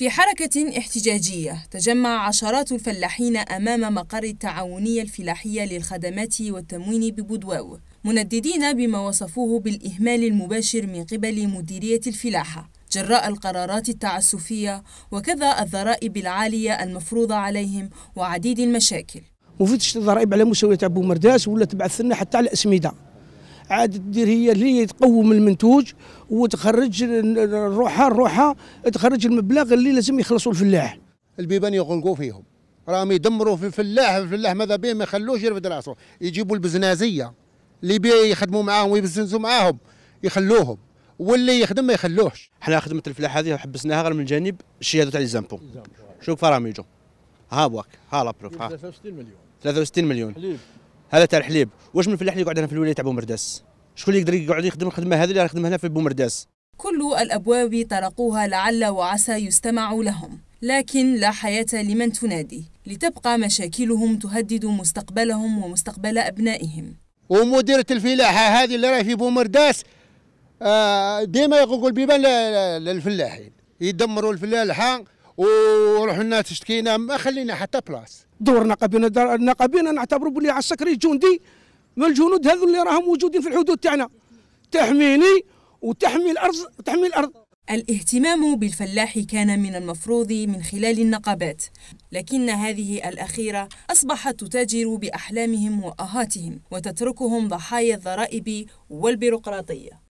في حركة احتجاجية تجمع عشرات الفلاحين أمام مقر التعاونية الفلاحية للخدمات والتموين ببودواو منددين بما وصفوه بالإهمال المباشر من قبل مديرية الفلاحة جراء القرارات التعسفية وكذا الضرائب العالية المفروضة عليهم وعديد المشاكل مفيدش الضرائب على مستوى أبو مرداس ولا تبعث لنا حتى على أسميدة عاد تدير هي اللي تقوم المنتوج وتخرج روحها روحها تخرج المبلغ اللي لازم يخلصوا الفلاح البيبان يغلقوا فيهم راهم يدمروا في الفلاح الفلاح ماذا بيه ما يخلوش يرفد راسه يجيبوا البزنازيه اللي يخدموا معاهم ويبزنزوا معاهم يخلوهم واللي يخدم ما يخلوهش حنا خدمه الفلاح هذه حبسناها غير من جانب الشهاده تاع الزامبو شوف فراميجو ها بوك ها لابروف ها 63 مليون 63 مليون حليب. هذا تاع الحليب واش من الفلاح اللي يقعد هنا في الولايه تاع بومرداس شكون اللي يقدر يقعد يخدم الخدمه هذه اللي يخدم هنا في بومرداس كل الابواب طرقوها لعل وعسى يستمع لهم لكن لا حياه لمن تنادي لتبقى مشاكلهم تهدد مستقبلهم ومستقبل ابنائهم ومديرة الفلاحة هذه اللي راهي في بومرداس آه، ديما يقول بيبان للفلاحين يدمروا الفلاحة ورحنا تشتكينا ما خلينا حتى بلاص دورنا قبينا دارنا قبينا نعتبروا بلي عسكري جندي من الجنود هذو اللي راهم موجودين في الحدود تاعنا تحميني وتحمي الارض وتحمي الارض الاهتمام بالفلاح كان من المفروض من خلال النقابات لكن هذه الأخيرة أصبحت تتاجر بأحلامهم وآهاتهم وتتركهم ضحايا الضرائب والبيروقراطية